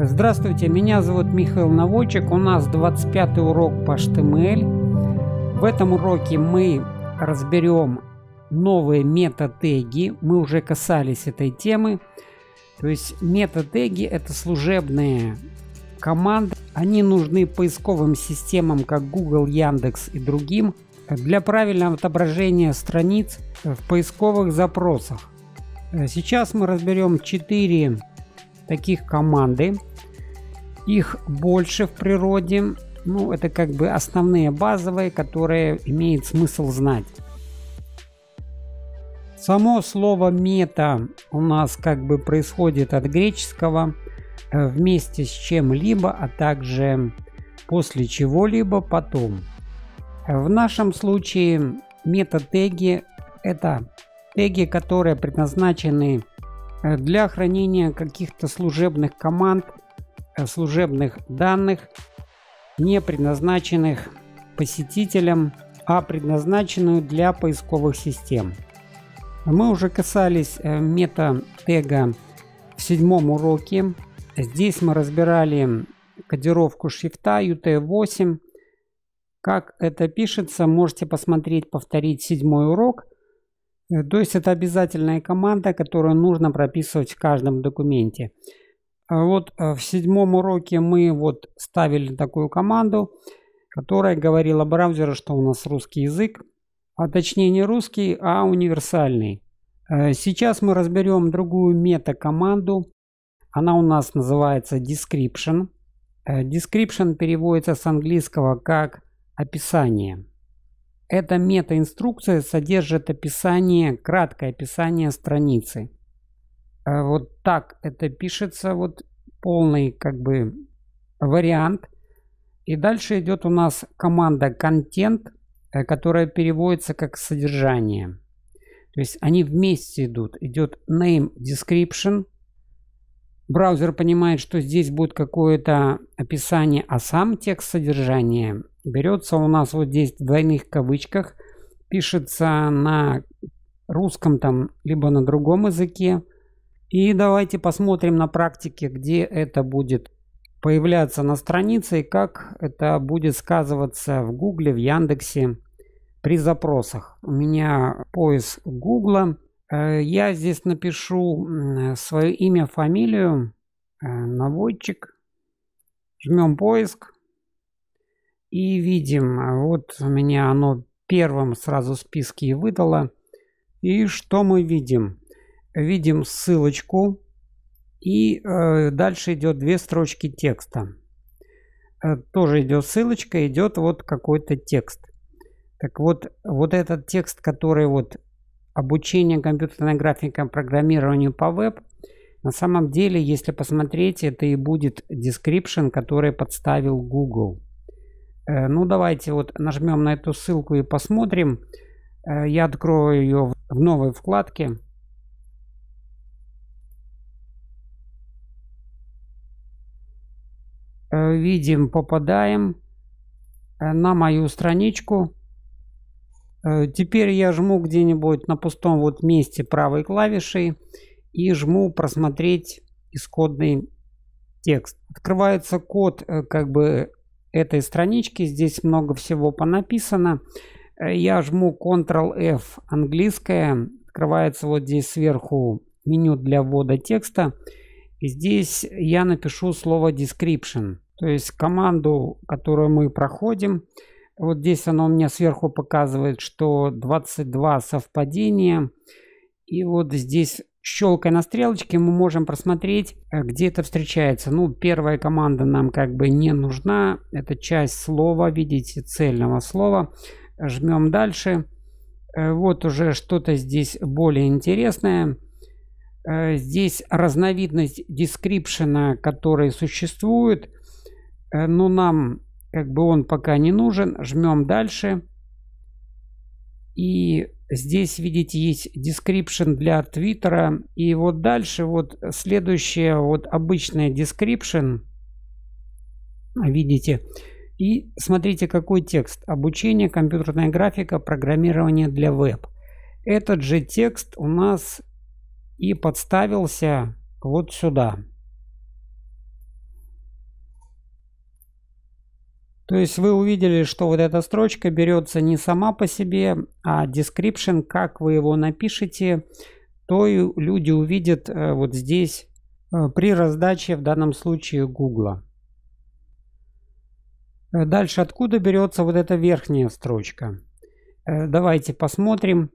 Здравствуйте, меня зовут Михаил Наводчик, у нас 25 урок по HTML. В этом уроке мы разберем новые метатеги. мы уже касались этой темы. То есть метатеги это служебные команды, они нужны поисковым системам, как Google, Яндекс и другим, для правильного отображения страниц в поисковых запросах. Сейчас мы разберем 4 таких команды. Их больше в природе. Ну, это как бы основные базовые, которые имеет смысл знать. Само слово мета у нас как бы происходит от греческого э, вместе с чем-либо, а также после чего-либо потом. В нашем случае мета-теги это теги, которые предназначены э, для хранения каких-то служебных команд – Э, служебных данных, не предназначенных посетителям, а предназначенную для поисковых систем. Мы уже касались э, мета-тега в седьмом уроке. Здесь мы разбирали кодировку шрифта UT8. Как это пишется, можете посмотреть, повторить седьмой урок. Э, то есть это обязательная команда, которую нужно прописывать в каждом документе. А вот э, в седьмом уроке мы вот ставили такую команду, которая говорила браузеру, что у нас русский язык, а точнее не русский, а универсальный. Э, сейчас мы разберем другую мета-команду. Она у нас называется description. Э, description переводится с английского как описание. Эта мета-инструкция содержит описание, краткое описание страницы. А, вот так это пишется, вот полный как бы вариант. И дальше идет у нас команда контент, э, которая переводится как содержание. То есть они вместе идут. Идет name description. Браузер понимает, что здесь будет какое-то описание, а сам текст содержания берется у нас вот здесь в двойных кавычках, пишется на русском там, либо на другом языке. И давайте посмотрим на практике, где это будет появляться на странице и как это будет сказываться в Гугле, в Яндексе при запросах. У меня поиск Гугла. Э, я здесь напишу свое имя, фамилию, э, наводчик. Жмем поиск. И видим, э, вот у меня оно первым сразу в списке и выдало. И что мы видим? видим ссылочку и э, дальше идет две строчки текста. Э, тоже идет ссылочка, идет вот какой-то текст. Так вот, вот этот текст, который вот обучение компьютерной графике программированию по веб, на самом деле, если посмотреть, это и будет description, который подставил Google. Э, ну, давайте вот нажмем на эту ссылку и посмотрим. Э, я открою ее в новой вкладке. Э, видим, попадаем э, на мою страничку. Э, теперь я жму где-нибудь на пустом вот месте правой клавишей и жму просмотреть исходный текст. Открывается код как бы этой странички. Здесь много всего понаписано. Я жму Ctrl-F английское. Открывается вот здесь сверху меню для ввода текста. И здесь я напишу слово description. То есть команду, которую мы проходим, вот здесь она у меня сверху показывает, что 22 совпадения. И вот здесь щелкая на стрелочке мы можем просмотреть, э, где это встречается. Ну, первая команда нам как бы не нужна. Это часть слова, видите, цельного слова. Жмем дальше. Э, вот уже что-то здесь более интересное. Э, здесь разновидность дескрипшена, который существует – Э, ну нам как бы он пока не нужен. Жмем дальше. И здесь, видите, есть description для твиттера. И вот дальше вот следующее, вот обычное description. Видите. И смотрите, какой текст. Обучение, компьютерная графика, программирование для веб. Этот же текст у нас и подставился вот сюда. То есть вы увидели, что вот эта строчка берется не сама по себе, а description, как вы его напишете, то и люди увидят э, вот здесь э, при раздаче в данном случае Google. Э, дальше откуда берется вот эта верхняя строчка? Давайте посмотрим.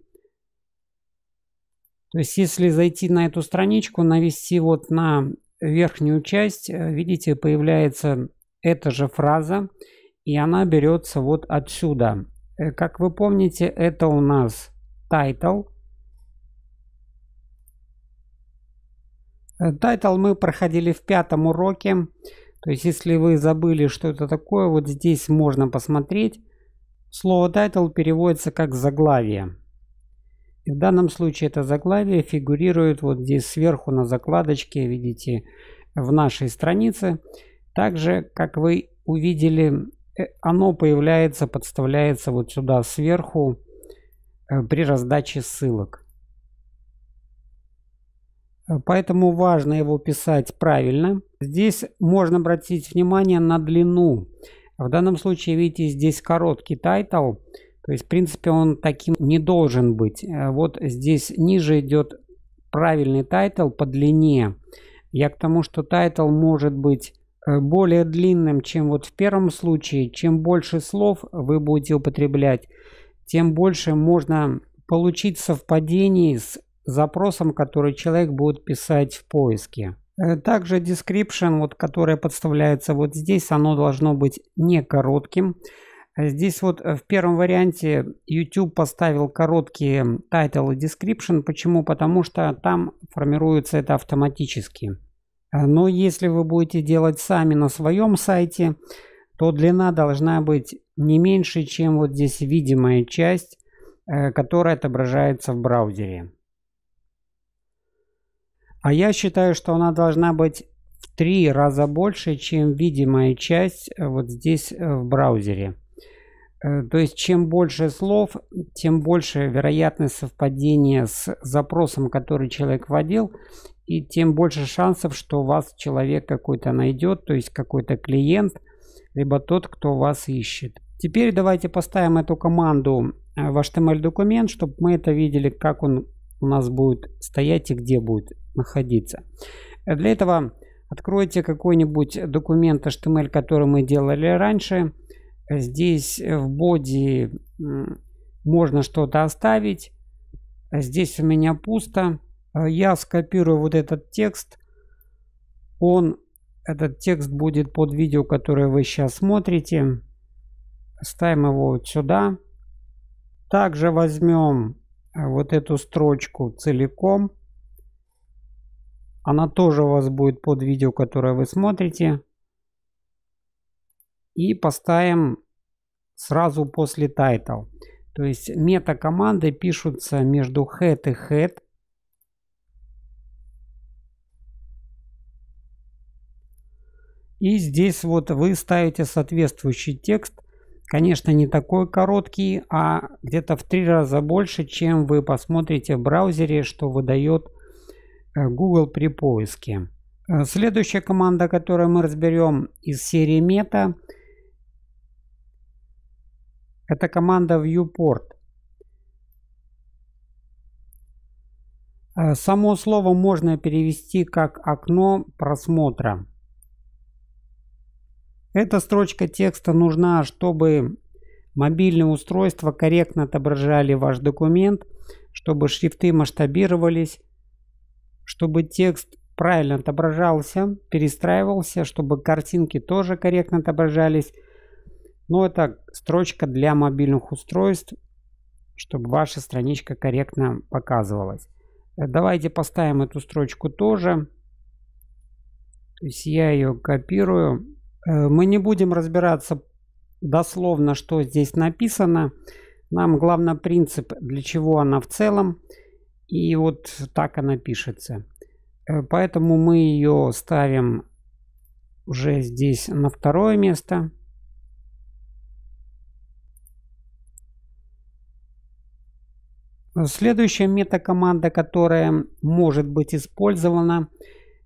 То есть если зайти на эту страничку, навести вот на верхнюю часть, видите, появляется эта же фраза. И она берется вот отсюда. Э, как вы помните, это у нас title. Э, тайтл мы проходили в пятом уроке. То есть, если вы забыли, что это такое, вот здесь можно посмотреть. Слово тайтл переводится как заглавие. И в данном случае это заглавие фигурирует вот здесь сверху на закладочке, видите, в нашей странице. Также, как вы увидели Э, оно появляется, подставляется вот сюда сверху э, при раздаче ссылок. Э, поэтому важно его писать правильно. Здесь можно обратить внимание на длину. В данном случае, видите, здесь короткий тайтл. То есть, в принципе, он таким не должен быть. Вот здесь ниже идет правильный тайтл по длине. Я к тому, что тайтл может быть Э, более длинным, чем вот в первом случае. Чем больше слов вы будете употреблять, тем больше можно получить совпадений с запросом, который человек будет писать в поиске. Э, также description, вот, которое подставляется вот здесь, оно должно быть не коротким. Э, здесь вот в первом варианте YouTube поставил короткие title и description. Почему? Потому что там формируется это автоматически. А, но если вы будете делать сами на своем сайте, то длина должна быть не меньше, чем вот здесь видимая часть, э, которая отображается в браузере. А я считаю, что она должна быть в три раза больше, чем видимая часть э, вот здесь э, в браузере. То есть чем больше слов, тем больше вероятность совпадения с запросом, который человек вводил, и тем больше шансов, что вас человек какой-то найдет, то есть какой-то клиент, либо тот, кто вас ищет. Теперь давайте поставим эту команду э, в HTML документ, чтобы мы это видели, как он у нас будет стоять и где будет находиться. Э, для этого откройте какой-нибудь документ HTML, который мы делали раньше. Э, здесь в боди можно что-то оставить. Здесь у меня пусто. Э, я скопирую вот этот текст. Он, этот текст будет под видео, которое вы сейчас смотрите. Ставим его вот сюда. Также возьмем э, вот эту строчку целиком. Она тоже у вас будет под видео, которое вы смотрите. И поставим сразу после title. То есть мета-команды пишутся между head и head. И здесь вот вы ставите соответствующий текст. Конечно, не такой короткий, а где-то в три раза больше, чем вы посмотрите в браузере, что выдает э, Google при поиске. Э, следующая команда, которую мы разберем из серии мета, это команда viewport. Э, само слово можно перевести как окно просмотра. Эта строчка текста нужна, чтобы мобильные устройства корректно отображали ваш документ, чтобы шрифты масштабировались, чтобы текст правильно отображался, перестраивался, чтобы картинки тоже корректно отображались. Но это строчка для мобильных устройств, чтобы ваша страничка корректно показывалась. Э, давайте поставим эту строчку тоже. То есть я ее копирую Э, мы не будем разбираться дословно, что здесь написано. Нам главный принцип, для чего она в целом. И вот так она пишется. Э, поэтому мы ее ставим уже здесь на второе место. Следующая метакоманда, которая может быть использована,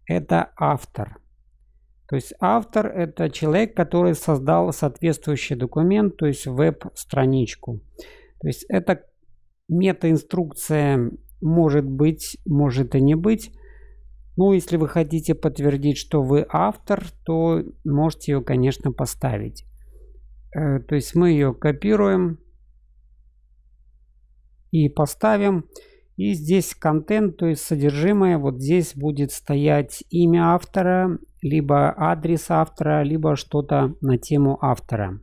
это автор. То есть автор – это человек, который создал соответствующий документ, то есть веб-страничку. То есть это метаинструкция может быть, может и не быть. Ну, если вы хотите подтвердить, что вы автор, то можете ее, конечно, поставить. Э, то есть мы ее копируем и поставим. И здесь контент, то есть содержимое, вот здесь будет стоять имя автора либо адрес автора, либо что-то на тему автора.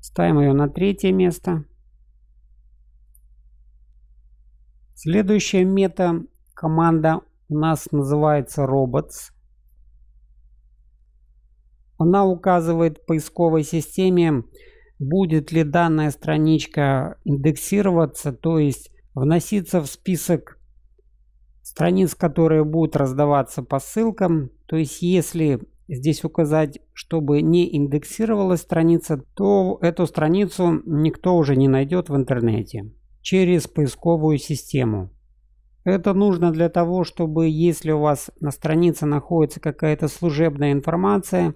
Ставим ее на третье место. Следующая мета команда у нас называется Robots. Она указывает поисковой системе будет ли данная страничка индексироваться, то есть вноситься в список страниц, которые будут раздаваться по ссылкам. То есть если здесь указать, чтобы не индексировалась страница, то эту страницу никто уже не найдет в интернете через поисковую систему. Это нужно для того, чтобы если у вас на странице находится какая-то служебная информация,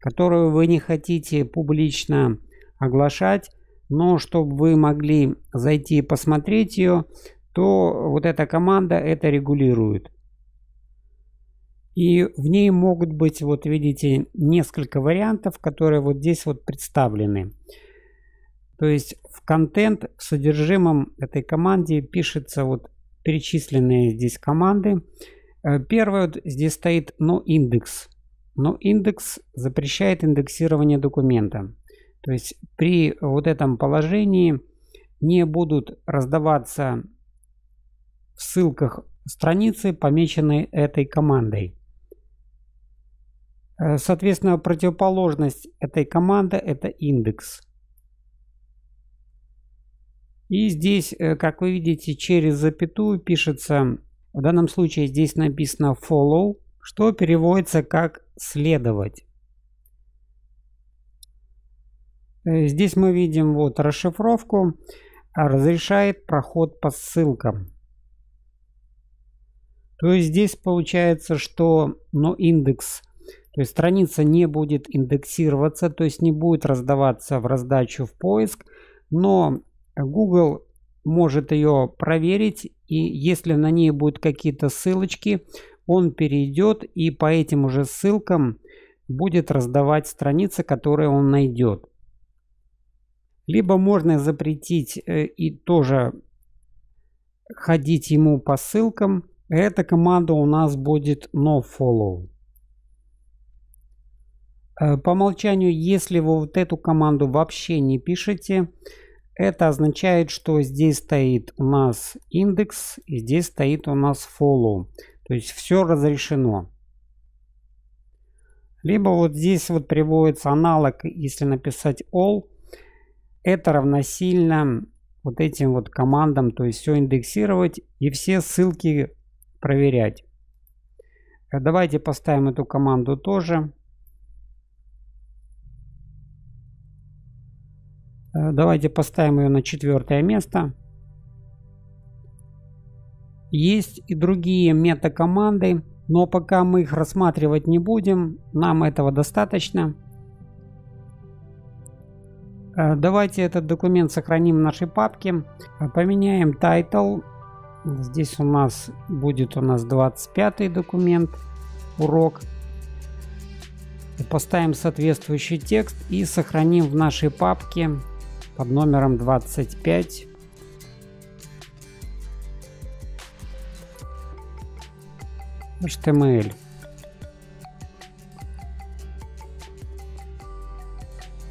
которую вы не хотите публично оглашать, но чтобы вы могли зайти и посмотреть ее, то вот эта команда это регулирует. И в ней могут быть, вот видите, несколько вариантов, которые вот здесь вот представлены. То есть в контент, в содержимом этой команде пишется вот перечисленные здесь команды. Э, первое, вот здесь стоит no index. Но индекс запрещает индексирование документа. То есть при вот этом положении не будут раздаваться в ссылках страницы, помеченные этой командой. Э, соответственно, противоположность этой команды – это индекс. И здесь, э, как вы видите, через запятую пишется, в данном случае здесь написано follow, что переводится как следовать. Э, здесь мы видим вот расшифровку. А разрешает проход по ссылкам. То есть здесь получается, что но ну, индекс, то есть страница не будет индексироваться, то есть не будет раздаваться в раздачу в поиск, но Google может ее проверить и если на ней будут какие-то ссылочки, он перейдет и по этим уже ссылкам будет раздавать страницы, которые он найдет. Либо можно запретить э, и тоже ходить ему по ссылкам. Эта команда у нас будет nofollow. Э, по умолчанию, если вы вот эту команду вообще не пишете, это означает, что здесь стоит у нас индекс и здесь стоит у нас follow. То есть все разрешено. Либо вот здесь вот приводится аналог, если написать all, это равносильно вот этим вот командам, то есть все индексировать и все ссылки проверять. Э, давайте поставим эту команду тоже. Э, давайте поставим ее на четвертое место. Есть и другие мета-команды, но пока мы их рассматривать не будем, нам этого достаточно. Э, давайте этот документ сохраним в нашей папке. Э, поменяем title. Здесь у нас будет у нас 25 документ, урок. Поставим соответствующий текст и сохраним в нашей папке под номером 25. HTML.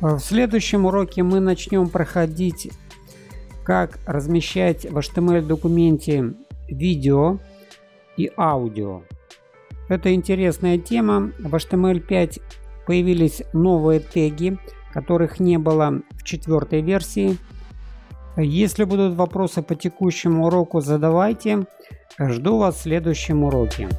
Э, в следующем уроке мы начнем проходить, как размещать в HTML документе видео и аудио. Это интересная тема. В HTML5 появились новые теги, которых не было в четвертой версии. Если будут вопросы по текущему уроку, задавайте. Жду вас в следующем уроке.